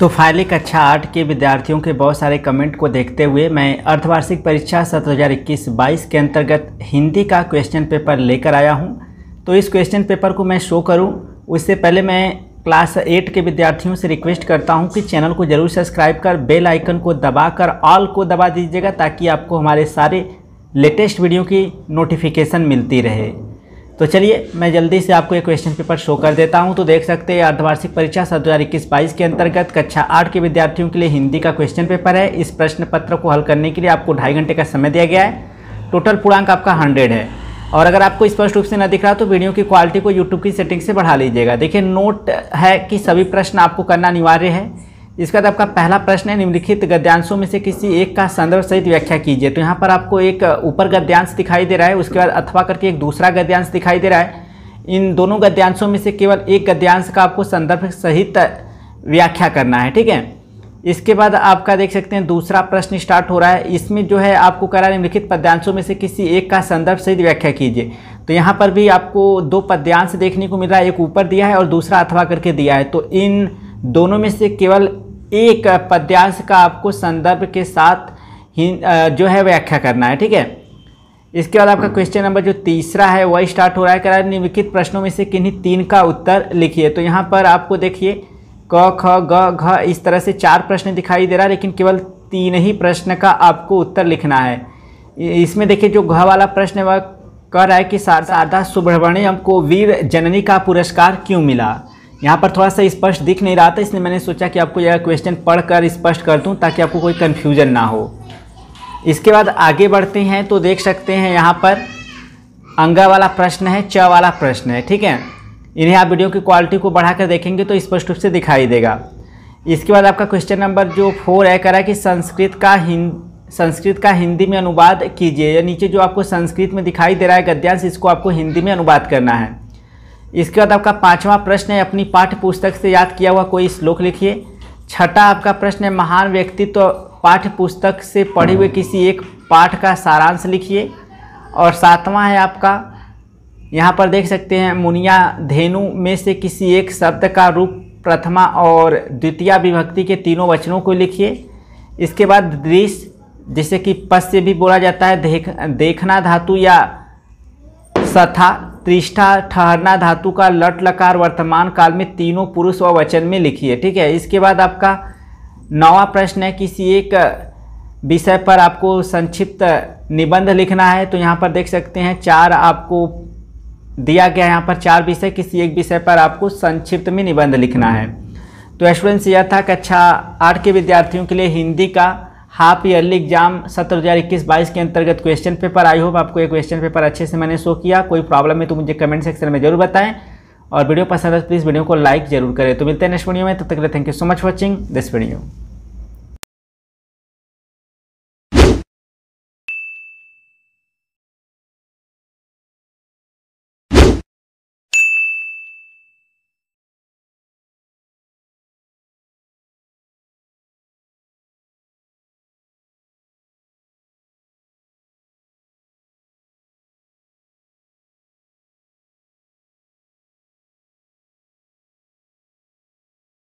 तो फाइलिक कक्षा अच्छा आठ के विद्यार्थियों के बहुत सारे कमेंट को देखते हुए मैं अर्धवार्षिक परीक्षा सत्र दो हज़ार इक्कीस बाईस के अंतर्गत हिंदी का क्वेश्चन पेपर लेकर आया हूं तो इस क्वेश्चन पेपर को मैं शो करूं उससे पहले मैं क्लास एट के विद्यार्थियों से रिक्वेस्ट करता हूं कि चैनल को जरूर सब्सक्राइब कर बेल आइकन को दबाकर ऑल को दबा दीजिएगा ताकि आपको हमारे सारे लेटेस्ट वीडियो की नोटिफिकेशन मिलती रहे तो चलिए मैं जल्दी से आपको एक क्वेश्चन पेपर शो कर देता हूँ तो देख सकते हैं अर्धवार्षिक परीक्षा सात हज़ार इक्कीस बाईस के अंतर्गत कक्षा आठ के विद्यार्थियों के लिए हिंदी का क्वेश्चन पेपर है इस प्रश्न पत्र को हल करने के लिए आपको ढाई घंटे का समय दिया गया है टोटल पूर्णांक आपका हंड्रेड है और अगर आपको स्पष्ट रूप से न दिख रहा तो वीडियो की क्वालिटी को यूट्यूब की सेटिंग से बढ़ा लीजिएगा देखिए नोट है कि सभी प्रश्न आपको करना अनिवार्य है इसके बाद आपका पहला प्रश्न है निम्नलिखित गद्यांशों में से किसी एक का संदर्भ सहित व्याख्या कीजिए तो यहाँ पर आपको एक ऊपर गद्यांश दिखाई दे रहा है उसके बाद अथवा करके एक दूसरा गद्यांश दिखाई दे रहा है इन दोनों गद्यांशों में से केवल एक गद्यांश का आपको संदर्भ सहित व्याख्या करना है ठीक है इसके बाद आपका देख सकते हैं दूसरा प्रश्न स्टार्ट हो रहा है इसमें जो है आपको कह रहा है निम्नलिखित पद्यांशों में से किसी एक का संदर्भ सहित व्याख्या कीजिए तो यहाँ पर भी आपको दो पद्यांश देखने को मिल रहा है एक ऊपर दिया है और दूसरा अथवा करके दिया है तो इन दोनों में से केवल एक पद्यांश का आपको संदर्भ के साथ जो है व्याख्या करना है ठीक है इसके बाद आपका क्वेश्चन नंबर जो तीसरा है वह स्टार्ट हो रहा है कराए निम्नलिखित प्रश्नों में से किन्हीं तीन का उत्तर लिखिए तो यहाँ पर आपको देखिए क ख ग घ इस तरह से चार प्रश्न दिखाई दे रहा है लेकिन केवल तीन ही प्रश्न का आपको उत्तर लिखना है इसमें देखिए जो घ वाला प्रश्न है वह कह रहा है कि शारदा सुब्रमण्यम को वीर जननी का पुरस्कार क्यों मिला यहाँ पर थोड़ा सा स्पष्ट दिख नहीं रहा था इसलिए मैंने सोचा कि आपको यह क्वेश्चन पढ़कर स्पष्ट कर दूँ ताकि आपको कोई कन्फ्यूजन ना हो इसके बाद आगे बढ़ते हैं तो देख सकते हैं यहाँ पर अंगा वाला प्रश्न है च वाला प्रश्न है ठीक है इन्हें आप वीडियो की क्वालिटी को बढ़ाकर देखेंगे तो स्पष्ट रूप से दिखाई देगा इसके बाद आपका क्वेश्चन नंबर जो फोर है कह रहा है कि संस्कृत का हिंद संस्कृत का हिंदी में अनुवाद कीजिए या नीचे जो आपको संस्कृत में दिखाई दे रहा है गद्यांश इसको आपको हिंदी में अनुवाद करना है इसके बाद आपका पांचवा प्रश्न है अपनी पाठ्य पुस्तक से याद किया हुआ कोई श्लोक लिखिए छठा आपका प्रश्न है महान व्यक्तित्व पाठ्य पुस्तक से पढ़े हुए किसी एक पाठ का सारांश लिखिए और सातवां है आपका यहाँ पर देख सकते हैं मुनिया धेनु में से किसी एक शब्द का रूप प्रथमा और द्वितीय विभक्ति के तीनों वचनों को लिखिए इसके बाद दृश्य जैसे कि पश्य भी बोला जाता है देख देखना धातु या सथा पृष्ठा ठहरना धातु का लट लकार वर्तमान काल में तीनों पुरुष व वचन में लिखी है ठीक है इसके बाद आपका नवा प्रश्न है किसी एक विषय पर आपको संक्षिप्त निबंध लिखना है तो यहाँ पर देख सकते हैं चार आपको दिया गया है यहाँ पर चार विषय किसी एक विषय पर आपको संक्षिप्त में निबंध लिखना है तो स्टूडेंट्स यह था कक्षा आठ के विद्यार्थियों के लिए हिंदी का हाफ ईयरली एग्जाम सत्र दो हज़ार इक्कीस बाईस के अंतर्गत क्वेश्चन पेपर आई होप आपको ये क्वेश्चन पेपर अच्छे से मैंने शो किया कोई प्रॉब्लम है तो मुझे कमेंट सेक्शन में जरूर बताएं और वीडियो पसंद है तो प्लीज़ वीडियो को लाइक जरूर करें तो मिलते हैं नेक्स्ट वीडियो में तब तो तक thank you so much watching this video